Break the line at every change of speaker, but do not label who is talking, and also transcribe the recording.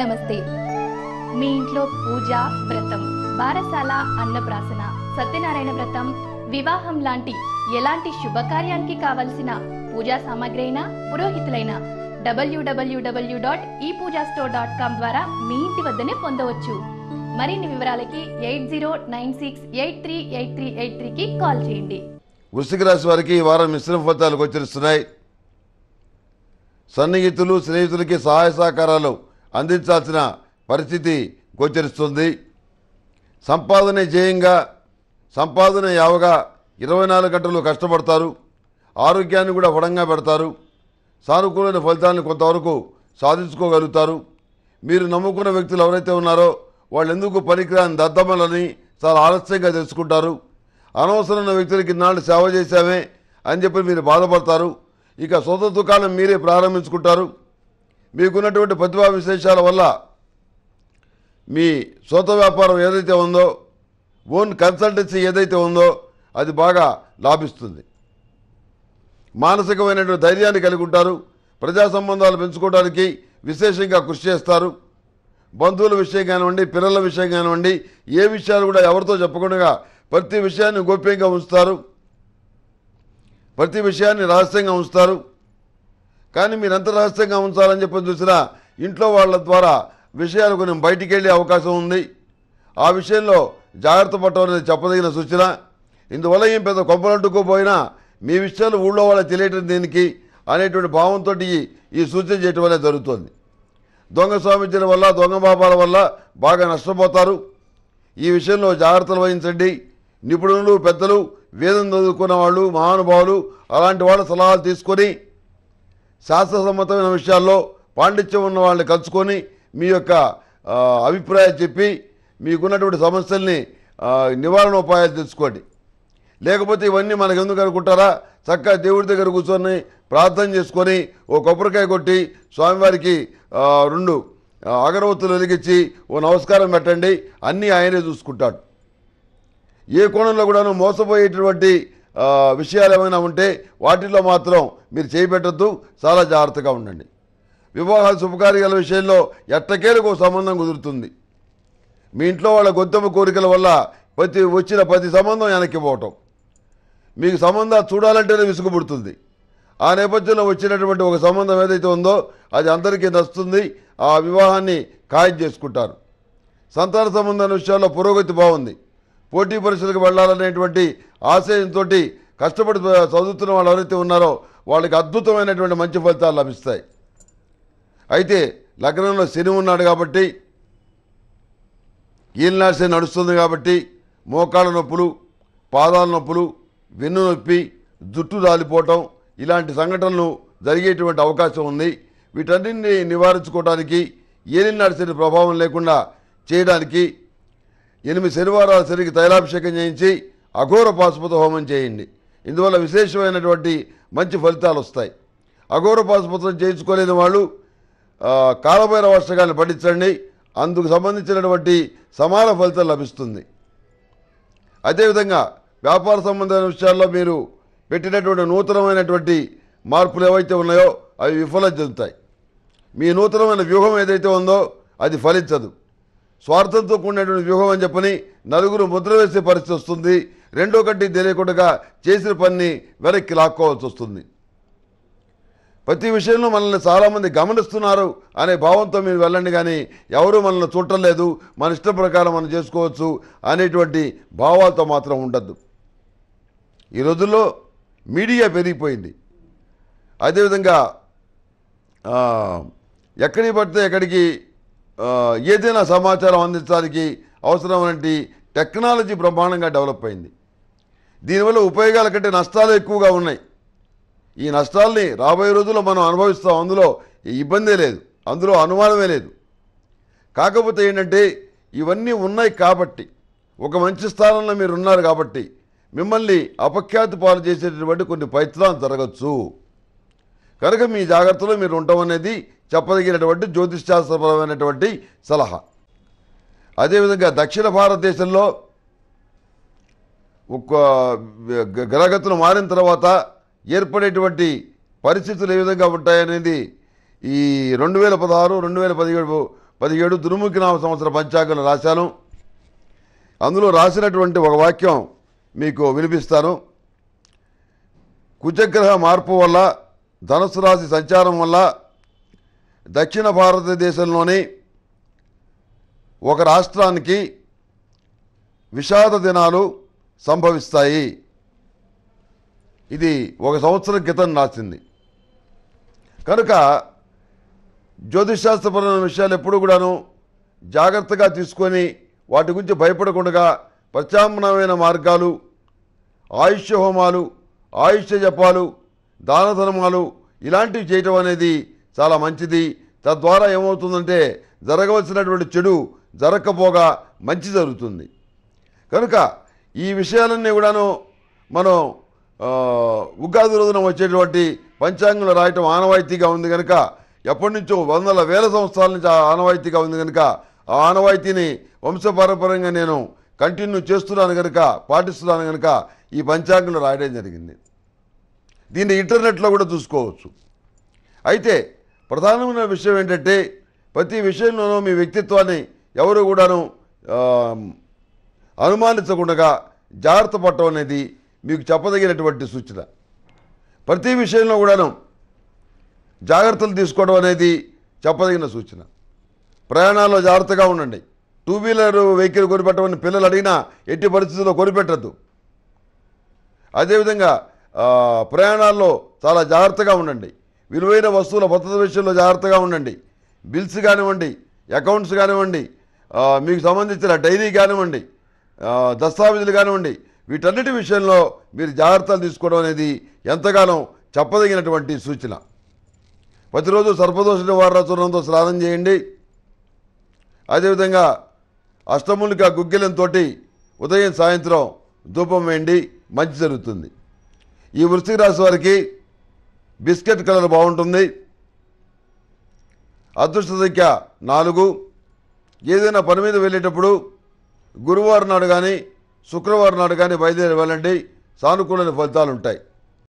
నమస్తే మీ ఇంట్లో పూజ వ్రతం బారసాల అన్నప్రాసన సత్యనారాయణ వ్రతం వివాహం లాంటి ఎలాంటి శుభకార్యానికి కావలసిన పూజా సామాగ్రి అయినా పురోహితులైన డబ్ల్యూడబ్ల్యూడబ్ల్యూ డాట్ ఈ పూజా స్టోర్ డాట్ కామ్ ద్వారా మీ ఇంటి వద్దనే పొందవచ్చు మరిన్ని వివరాలకి eight zero nine six eight three eight three eight త్రీకి కాల్ చేయండి వృష్టిక రాశి వారికి ఈ వారం మిశ్రమ ఫలితాలు వచ్చిస్తున్నాయి సన్నిహితులు స్నేహితులకి సహాయ సహకారాలు అందించాల్సిన పరిస్థితి గోచరిస్తుంది సంపాదన జేయంగా సంపాదన యావగా ఇరవై నాలుగు గంటలు కష్టపడతారు ఆరోగ్యాన్ని కూడా వడంగా పెడతారు సానుకూలమైన ఫలితాలను కొంతవరకు సాధించుకోగలుగుతారు మీరు నమ్ముకున్న వ్యక్తులు ఎవరైతే ఉన్నారో వాళ్ళు ఎందుకు పరికరాన్ని దద్దమలని చాలా ఆలస్యంగా తెలుసుకుంటారు అనవసరమైన వ్యక్తులకి ఇన్నాళ్ళు సేవ చేశామే అని చెప్పి మీరు బాధపడతారు ఇక సొంత దుకాణం మీరే ప్రారంభించుకుంటారు మీకున్నటువంటి ప్రతిభా విశేషాల వల్ల మీ సొంత వ్యాపారం ఏదైతే ఉందో ఓన్ కన్సల్టెన్సీ ఏదైతే ఉందో అది బాగా లాభిస్తుంది మానసికమైనటువంటి ధైర్యాన్ని కలిగి ఉంటారు ప్రజా సంబంధాలు పెంచుకోవడానికి విశేషంగా కృషి చేస్తారు బంధువుల విషయం కానివ్వండి పిల్లల విషయం కానివ్వండి ఏ విషయాలు కూడా ఎవరితో చెప్పకుండా ప్రతి విషయాన్ని గోప్యంగా ఉంచుతారు ప్రతి విషయాన్ని రహస్యంగా ఉంచుతారు కానీ మీరు ఎంత రహస్యంగా ఉంచాలని చెప్పని చూసినా ఇంట్లో వాళ్ళ ద్వారా విషయాలు కొన్ని బయటికి వెళ్ళే అవకాశం ఉంది ఆ విషయంలో జాగ్రత్త పడటం అనేది చెప్పదగిన సూచన ఇందువల్ల ఏం పెద్ద కొంపలంటుకుపోయినా మీ విషయాలు ఊళ్ళో వాళ్ళ తెలియటం దీనికి అనేటువంటి భావంతో ఈ సూచన చేయటం అనేది జరుగుతుంది దొంగ స్వామిత్యం వల్ల దొంగ బాబాల వల్ల బాగా నష్టపోతారు ఈ విషయంలో జాగ్రత్తలు వహించండి నిపుణులు పెద్దలు వేదం చదువుకున్న వాళ్ళు మహానుభావులు అలాంటి వాళ్ళ సలహాలు తీసుకొని శాస్త్రసమ్మతమైన విషయాల్లో పాండిత్యం ఉన్న వాళ్ళని కలుసుకొని మీ యొక్క అభిప్రాయం చెప్పి మీకున్నటువంటి సమస్యల్ని నివారణ ఉపాయాలు తెలుసుకోండి లేకపోతే ఇవన్నీ మనకు ఎందుకు అనుకుంటారా చక్కగా దేవుడి దగ్గర కూర్చొని ప్రార్థన చేసుకొని ఓ కొబ్బరికాయ కొట్టి స్వామివారికి రెండు అగరవత్తులు వెలిగించి ఓ నమస్కారం పెట్టండి అన్నీ ఆయనే చూసుకుంటాడు ఏ కోణంలో కూడాను మోసపోయేటటువంటి విషయాలు ఏమైనా ఉంటే వాటిల్లో మాత్రం మీరు చేపెట్టద్దు చాలా జాగ్రత్తగా ఉండండి వివాహాలు శుభకార్యాల విషయంలో ఎట్టకేలకు సంబంధం కుదురుతుంది మీ ఇంట్లో వాళ్ళ గొంతుమ కోరికల వల్ల ప్రతి వచ్చిన ప్రతి సంబంధం వెనక్కి పోవటం మీకు సంబంధాలు చూడాలంటేనే విసుగుపుడుతుంది ఆ నేపథ్యంలో వచ్చినటువంటి ఒక సంబంధం ఏదైతే ఉందో అది అందరికీ నచ్చుతుంది ఆ వివాహాన్ని ఖాయం చేసుకుంటారు సంతాన సంబంధాల విషయాల్లో పురోగతి బాగుంది పోటీ పరీక్షలకు వెళ్ళాలనేటువంటి ఆశయంతో కష్టపడి చదువుతున్న వాళ్ళు ఎవరైతే ఉన్నారో వాళ్ళకి అద్భుతమైనటువంటి మంచి ఫలితాలు లభిస్తాయి అయితే లగ్నంలో శని ఉన్నాడు కాబట్టి ఈలనాశని నడుస్తుంది కాబట్టి మోకాళ్ళ నొప్పులు పాదాల నొప్పులు వెన్ను నొప్పి జుట్టు రాలిపోవటం ఇలాంటి సంఘటనలు జరిగేటువంటి అవకాశం ఉంది వీటన్నింటినీ నివారించుకోవడానికి ఏలినాడు శని ప్రభావం లేకుండా చేయడానికి ఎనిమిది శనివారాలు సరికి తైలాభిషేకం చేయించి అఘోర పాశుపత హోమం చేయండి ఇందువల్ల విశేషమైనటువంటి మంచి ఫలితాలు వస్తాయి అఘోర పాశుపత్రం చేయించుకోలేని వాళ్ళు కాలమైన వర్షకాన్ని పఠించండి అందుకు సంబంధించినటువంటి సమాన ఫలితం లభిస్తుంది అదేవిధంగా వ్యాపార సంబంధమైన విషయాల్లో మీరు పెట్టినటువంటి నూతనమైనటువంటి మార్పులు ఏవైతే ఉన్నాయో అవి విఫలం చెందుతాయి మీ నూతనమైన వ్యూహం ఏదైతే ఉందో అది ఫలించదు స్వార్థంతో కూడినటువంటి వ్యూహం అని చెప్పని నలుగురు ముద్ర వేసే పరిస్థితి వస్తుంది రెండో కంటి తెలియకుండా చేసిన పనిని వెనక్కి లాక్కోవాల్సి వస్తుంది ప్రతి విషయంలో మనల్ని చాలామంది గమనిస్తున్నారు అనే భావంతో మీరు వెళ్ళండి కానీ ఎవరూ మనల్ని చూడటం లేదు మన ఇష్టం ప్రకారం మనం చేసుకోవచ్చు అనేటువంటి భావాలతో మాత్రం ఉండద్దు ఈ రోజుల్లో మీడియా పెరిగిపోయింది అదేవిధంగా ఎక్కడికి పడితే ఎక్కడికి ఏదైనా సమాచారం అందించడానికి అవసరం వంటి టెక్నాలజీ బ్రహ్మాండంగా డెవలప్ అయింది దీనివల్ల ఉపయోగాల కంటే నష్టాలు ఎక్కువగా ఉన్నాయి ఈ నష్టాల్ని రాబోయే రోజుల్లో మనం అనుభవిస్తాం అందులో ఇబ్బందే లేదు అందులో అనుమానమే లేదు కాకపోతే ఏంటంటే ఇవన్నీ ఉన్నాయి కాబట్టి ఒక మంచి స్థానంలో మీరు ఉన్నారు కాబట్టి మిమ్మల్ని అపఖ్యాతి పాలు చేసేటటువంటి కొన్ని ప్రయత్నాలు జరగచ్చు కనుక మీ జాగ్రత్తలో మీరు ఉండమనేది చెప్పదగినటువంటి జ్యోతిష్శాస్త్రపరమైనటువంటి సలహా అదేవిధంగా దక్షిణ భారతదేశంలో ఒక్క గ్రహగతులు మారిన తర్వాత ఏర్పడేటువంటి పరిస్థితులు ఏ విధంగా ఉంటాయనేది ఈ రెండు వేల పదహారు రెండు వేల పదిహేడు పదిహేడు దుర్ముఖి నామ సంవత్సర పంచాంగం రాశాను అందులో రాసినటువంటి ఒక వాక్యం మీకు వినిపిస్తాను కుజగ్రహ మార్పు వల్ల ధనుసు రాశి సంచారం వల్ల దక్షిణ భారతదేశంలోని ఒక రాష్ట్రానికి విషాద దినాలు సంభవిస్తాయి ఇది ఒక సంవత్సరం క్రితం రాసింది కనుక జ్యోతిషాస్త్రపరమైన విషయాలు ఎప్పుడు కూడాను జాగ్రత్తగా తీసుకొని వాటి గురించి భయపడకుండా ప్రత్యామ్నాయమైన మార్గాలు ఆయుష్య హోమాలు ఆయుష్య జపాలు దాన ధర్మాలు ఇలాంటివి చేయటం అనేది చాలా మంచిది తద్వారా ఏమవుతుందంటే జరగవలసినటువంటి చెడు జరగకపోగా మంచి జరుగుతుంది కనుక ఈ విషయాలన్నీ కూడాను మనం ఉగాది రోజున వచ్చేటువంటి పంచాంగంలో రాయటం ఆనవాయితీగా ఉంది కనుక ఎప్పటి నుంచో వందల వేల సంవత్సరాల నుంచి ఆనవాయితీగా ఉంది కనుక ఆ ఆనవాయితీని వంశపారపరంగా నేను కంటిన్యూ చేస్తున్నాను కనుక పాటిస్తున్నాను కనుక ఈ పంచాంగంలో రాయడం జరిగింది దీన్ని ఇంటర్నెట్లో కూడా చూసుకోవచ్చు అయితే ప్రధానమైన విషయం ఏంటంటే ప్రతి విషయంలోనూ మీ వ్యక్తిత్వాన్ని ఎవరు కూడాను అనుమానించకుండా జాగ్రత్త పడటం అనేది మీకు చెప్పదగినటువంటి సూచన ప్రతి విషయంలో కూడాను జాగ్రత్తలు తీసుకోవడం అనేది చెప్పదగిన సూచన ప్రయాణాల్లో జాగ్రత్తగా ఉండండి టూ వీలర్ వెహికల్ కొనిపెట్టమని పిల్లలు అడిగినా ఎట్టి పరిస్థితుల్లో కొనిపెట్టద్దు అదేవిధంగా ప్రయాణాల్లో చాలా జాగ్రత్తగా ఉండండి విలువైన వస్తువుల భద్రత విషయంలో జాగ్రత్తగా ఉండండి బిల్స్ కానివ్వండి అకౌంట్స్ కానివ్వండి మీకు సంబంధించిన డైరీ కానివ్వండి దస్తావేజులు కానివ్వండి వీటన్నిటి విషయంలో మీరు జాగ్రత్తలు తీసుకోవడం అనేది ఎంతగానో చెప్పదగినటువంటి సూచన ప్రతిరోజు సర్పదోష నివారణ చూర్ణంతో స్నానం చేయండి అదేవిధంగా అష్టములిక గుగ్గిలంతో ఉదయం సాయంత్రం ధూపం వేయండి మంచి జరుగుతుంది ఈ వృశ్చిక రాశి వారికి బిస్కెట్ కలర్ బాగుంటుంది అదృష్ట సంఖ్య నాలుగు ఏదైనా పని మీద వెళ్ళేటప్పుడు గురువారం నాడు కానీ శుక్రవారం నాడు కానీ బయలుదేరి వెళ్ళండి సానుకూలమైన ఫలితాలు ఉంటాయి